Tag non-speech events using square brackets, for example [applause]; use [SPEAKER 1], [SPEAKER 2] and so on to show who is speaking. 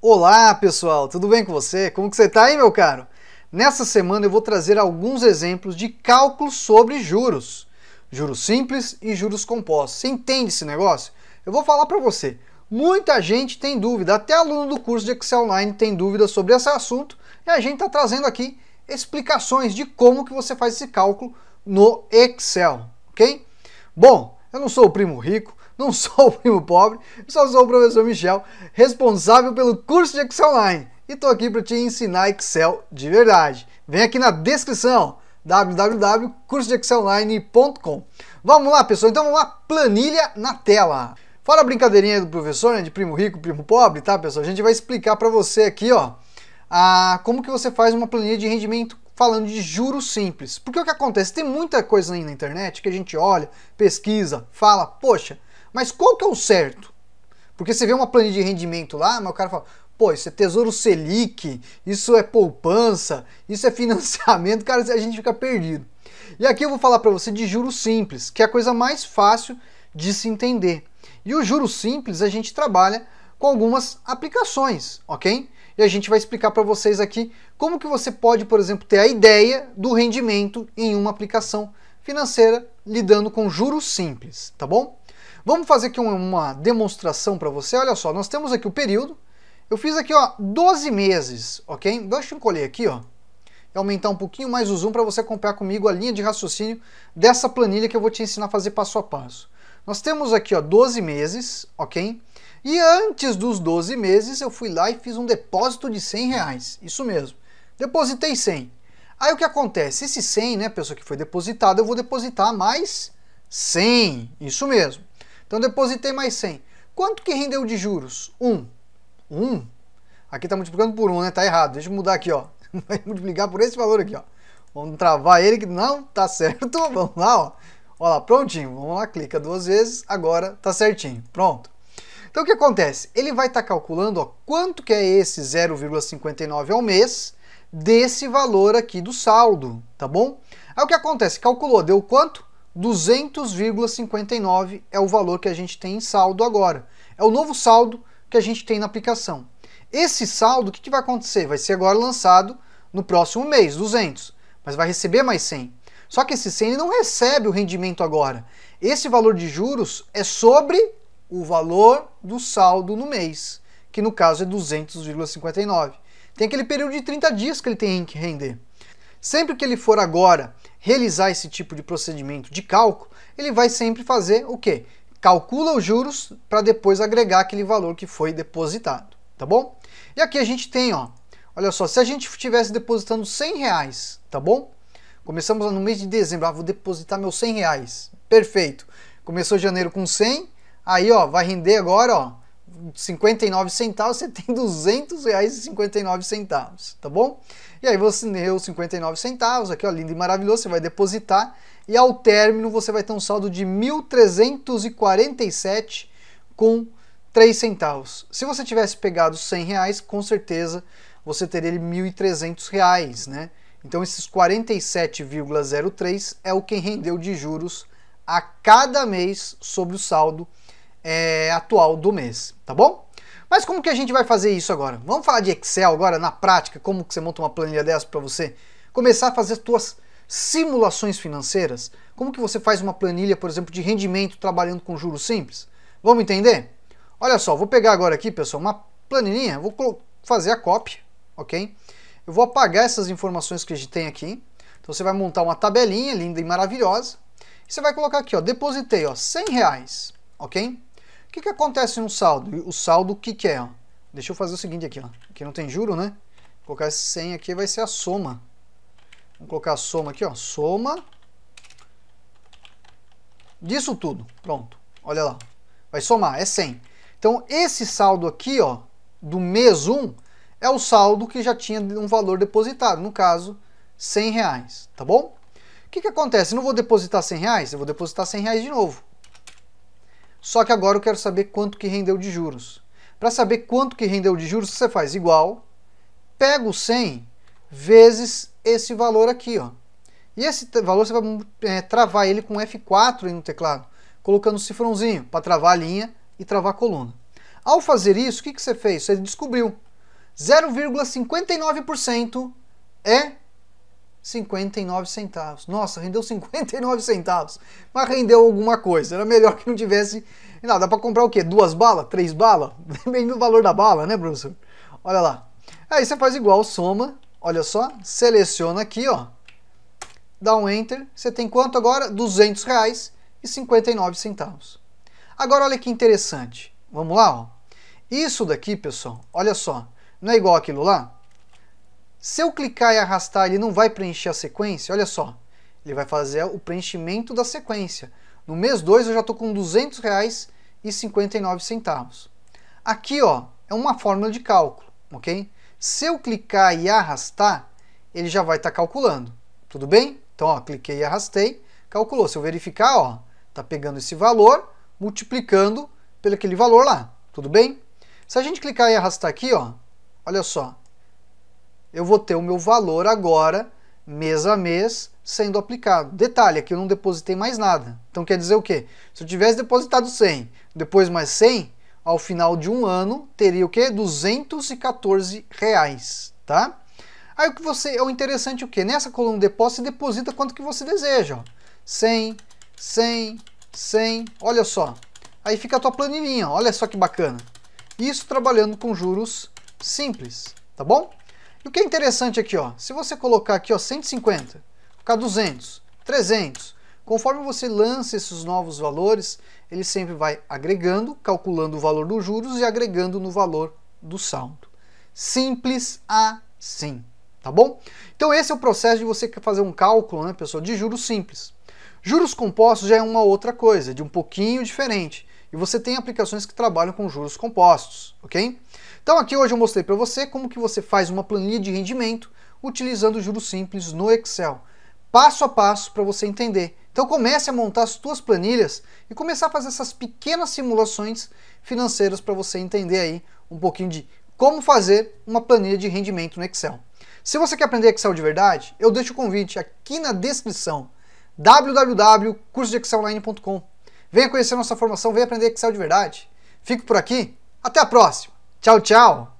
[SPEAKER 1] Olá, pessoal, tudo bem com você? Como que você está aí, meu caro? Nessa semana eu vou trazer alguns exemplos de cálculos sobre juros. Juros simples e juros compostos. Você entende esse negócio? Eu vou falar para você. Muita gente tem dúvida, até aluno do curso de Excel Online tem dúvida sobre esse assunto, e a gente está trazendo aqui explicações de como que você faz esse cálculo no Excel, ok? Bom, eu não sou o primo rico, não [laughs] sou o primo pobre, só sou o professor Michel, responsável pelo curso de Excel Online. E estou aqui para te ensinar Excel de verdade. Vem aqui na descrição www.cursodeexcelonline.com. Vamos lá, pessoal. Então vamos lá, planilha na tela. Fora a brincadeirinha do professor, né, de primo rico, primo pobre, tá, pessoal? A gente vai explicar para você aqui, ó, a, como que você faz uma planilha de rendimento falando de juros simples. Porque o que acontece? Tem muita coisa aí na internet que a gente olha, pesquisa, fala, poxa, mas qual que é o certo? Porque você vê uma planilha de rendimento lá, mas o cara fala, pô, isso é tesouro Selic, isso é poupança, isso é [laughs] financiamento, cara, a gente fica perdido. E aqui eu vou falar para você de juros simples, que é a coisa mais fácil de se entender. E o juro simples a gente trabalha com algumas aplicações, ok? E a gente vai explicar para vocês aqui como que você pode, por exemplo, ter a ideia do rendimento em uma aplicação financeira lidando com juros simples, tá bom? Vamos fazer aqui uma demonstração para você. Olha só, nós temos aqui o período. Eu fiz aqui, ó, 12 meses, ok? Deixa eu encolher aqui, ó. E aumentar um pouquinho mais o zoom para você acompanhar comigo a linha de raciocínio dessa planilha que eu vou te ensinar a fazer passo a passo. Nós temos aqui, ó, 12 meses, ok? E antes dos 12 meses, eu fui lá e fiz um depósito de 100 reais. Isso mesmo. Depositei 100. Aí o que acontece? Esse 100, né, pessoa que foi depositada, eu vou depositar mais 100. Isso mesmo. Então depositei mais 100. Quanto que rendeu de juros? 1. 1? Aqui está multiplicando por 1, né? Está errado. Deixa eu mudar aqui, ó. [laughs] Vai multiplicar por esse valor aqui, ó. Vamos travar ele que não tá certo. [laughs] Vamos lá, ó. Olha lá, prontinho. Vamos lá, clica duas vezes. Agora tá certinho. Pronto. Então o que acontece? Ele vai estar tá calculando ó, quanto que é esse 0,59 ao mês desse valor aqui do saldo, tá bom? Aí o que acontece? Calculou, deu quanto? 200,59 é o valor que a gente tem em saldo agora. É o novo saldo que a gente tem na aplicação. Esse saldo, o que, que vai acontecer? Vai ser agora lançado no próximo mês, 200, mas vai receber mais 100. Só que esse 100 ele não recebe o rendimento agora. Esse valor de juros é sobre o valor do saldo no mês, que no caso é 200,59. Tem aquele período de 30 dias que ele tem que render. Sempre que ele for agora realizar esse tipo de procedimento de cálculo, ele vai sempre fazer o quê? Calcula os juros para depois agregar aquele valor que foi depositado, tá bom? E aqui a gente tem, ó, olha só, se a gente estivesse depositando 100 reais, tá bom? Começamos no mês de dezembro, ah, vou depositar meus 100 reais, perfeito. Começou janeiro com 100, aí ó, vai render agora, ó, 59 centavos, você tem 200 reais e 59 centavos, tá bom? E aí você deu 59 centavos, aqui ó, lindo e maravilhoso, você vai depositar e ao término você vai ter um saldo de 1.347 com 3 centavos. Se você tivesse pegado 100 reais, com certeza você teria ele 1.300 reais, né? Então esses 47,03 é o que rendeu de juros a cada mês sobre o saldo é, atual do mês, tá bom? Mas como que a gente vai fazer isso agora? Vamos falar de Excel agora, na prática, como que você monta uma planilha dessa para você começar a fazer as suas simulações financeiras? Como que você faz uma planilha, por exemplo, de rendimento trabalhando com juros simples? Vamos entender? Olha só, vou pegar agora aqui, pessoal, uma planilhinha, vou fazer a cópia, ok? Eu vou apagar essas informações que a gente tem aqui. Então você vai montar uma tabelinha linda e maravilhosa. E você vai colocar aqui, ó, depositei, ó, 100 reais, ok? O que, que acontece no saldo? O saldo o que, que é? Ó? Deixa eu fazer o seguinte aqui, ó. aqui não tem juro, né? Vou colocar esse 100 aqui vai ser a soma. Vamos colocar a soma aqui, ó. soma disso tudo. Pronto, olha lá. Vai somar, é 100. Então esse saldo aqui ó, do mês 1 é o saldo que já tinha um valor depositado, no caso 100 reais, tá bom? O que, que acontece? Eu não vou depositar 100 reais, eu vou depositar 100 reais de novo. Só que agora eu quero saber quanto que rendeu de juros. Para saber quanto que rendeu de juros, você faz igual, pega o 100 vezes esse valor aqui, ó. E esse valor você vai é, travar ele com F4 aí no teclado, colocando o cifrãozinho para travar a linha e travar a coluna. Ao fazer isso, o que, que você fez? Você descobriu 0,59% é 59 centavos. Nossa, rendeu 59 centavos. Mas rendeu alguma coisa. Era melhor que não tivesse. nada. dá para comprar o quê? Duas balas? Três balas? [laughs] Depende do valor da bala, né, professor? Olha lá. Aí você faz igual, soma. Olha só. Seleciona aqui, ó. Dá um enter. Você tem quanto agora? 200 reais e 59 centavos. Agora olha que interessante. Vamos lá, ó. Isso daqui, pessoal, olha só. Não é igual aquilo lá? Se eu clicar e arrastar, ele não vai preencher a sequência? Olha só, ele vai fazer o preenchimento da sequência. No mês 2 eu já estou com R$ 200,59. Aqui ó, é uma fórmula de cálculo, ok? Se eu clicar e arrastar, ele já vai estar tá calculando, tudo bem? Então ó, cliquei e arrastei, calculou. Se eu verificar, ó, está pegando esse valor, multiplicando pelo aquele valor lá, tudo bem? Se a gente clicar e arrastar aqui, ó, olha só, eu vou ter o meu valor agora, mês a mês, sendo aplicado. Detalhe, aqui eu não depositei mais nada. Então quer dizer o quê? Se eu tivesse depositado 100, depois mais 100, ao final de um ano, teria o quê? 214 reais, tá? Aí o que você, é o interessante é o quê? Nessa coluna depósito, você deposita quanto que você deseja, ó. 100, 100, 100, olha só. Aí fica a tua planilhinha, olha só que bacana. Isso trabalhando com juros simples, tá bom? E o que é interessante aqui, ó, se você colocar aqui ó, 150, ficar 200, 300, conforme você lança esses novos valores, ele sempre vai agregando, calculando o valor dos juros e agregando no valor do saldo. Simples assim, tá bom? Então esse é o processo de você fazer um cálculo, né, pessoal, de juros simples. Juros compostos já é uma outra coisa, de um pouquinho diferente e você tem aplicações que trabalham com juros compostos, ok? Então aqui hoje eu mostrei para você como que você faz uma planilha de rendimento utilizando juros simples no Excel, passo a passo para você entender. Então comece a montar as suas planilhas e começar a fazer essas pequenas simulações financeiras para você entender aí um pouquinho de como fazer uma planilha de rendimento no Excel. Se você quer aprender Excel de verdade, eu deixo o convite aqui na descrição www.cursodeexcelonline.com Venha conhecer nossa formação, venha aprender Excel de verdade. Fico por aqui, até a próxima. Tchau, tchau.